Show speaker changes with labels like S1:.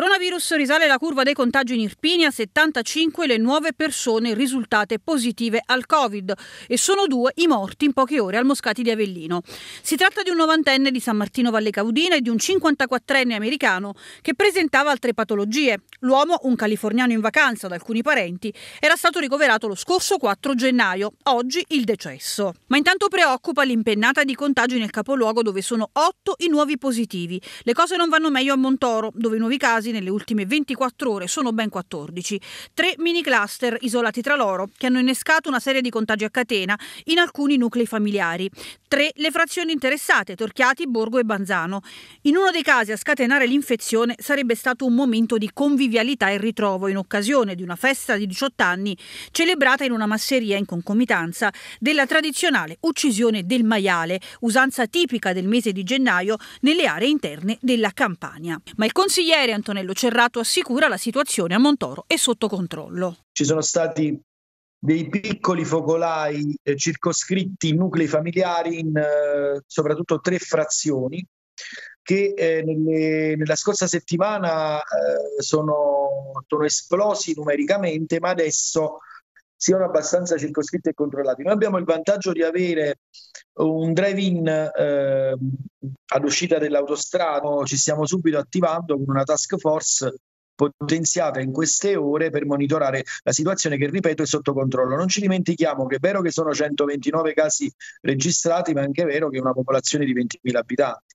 S1: Coronavirus risale la curva dei contagi in Irpinia, 75 le nuove persone risultate positive al Covid e sono due i morti in poche ore al Moscati di Avellino. Si tratta di un novantenne di San Martino Valle Caudina e di un 54enne americano che presentava altre patologie. L'uomo, un californiano in vacanza da alcuni parenti, era stato ricoverato lo scorso 4 gennaio, oggi il decesso. Ma intanto preoccupa l'impennata di contagi nel capoluogo dove sono 8 i nuovi positivi. Le cose non vanno meglio a Montoro, dove i nuovi casi casi nelle ultime 24 ore sono ben 14. Tre mini cluster isolati tra loro che hanno innescato una serie di contagi a catena in alcuni nuclei familiari. Tre le frazioni interessate, Torchiati, Borgo e Banzano. In uno dei casi a scatenare l'infezione sarebbe stato un momento di convivialità e ritrovo in occasione di una festa di 18 anni celebrata in una masseria in concomitanza della tradizionale uccisione del maiale, usanza tipica del mese di gennaio nelle aree interne della Campania. Ma il consigliere Antonio Antonello Cerrato assicura la situazione a Montoro è sotto controllo.
S2: Ci sono stati dei piccoli focolai eh, circoscritti in nuclei familiari in eh, soprattutto tre frazioni che eh, nelle, nella scorsa settimana eh, sono, sono, esplosi numericamente ma adesso siano abbastanza circoscritti e controllati. Noi abbiamo il vantaggio di avere un drive-in eh, all'uscita dell'autostrada, ci stiamo subito attivando con una task force potenziata in queste ore per monitorare la situazione che, ripeto, è sotto controllo. Non ci dimentichiamo che è vero che sono 129 casi registrati, ma è anche vero che è una popolazione di 20.000 abitanti.